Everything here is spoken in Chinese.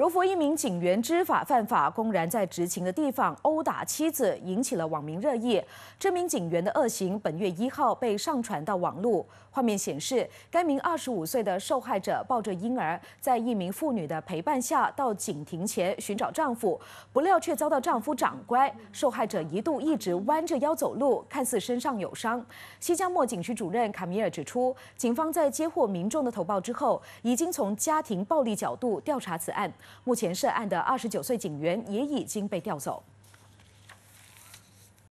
如佛一名警员知法犯法，公然在执勤的地方殴打妻子，引起了网民热议。这名警员的恶行本月一号被上传到网络，画面显示，该名二十五岁的受害者抱着婴儿，在一名妇女的陪伴下到警亭前寻找丈夫，不料却遭到丈夫掌掴。受害者一度一直弯着腰走路，看似身上有伤。西加莫警区主任卡米尔指出，警方在接获民众的投报之后，已经从家庭暴力角度调查此案。目前涉案的二十九岁警员也已经被调走。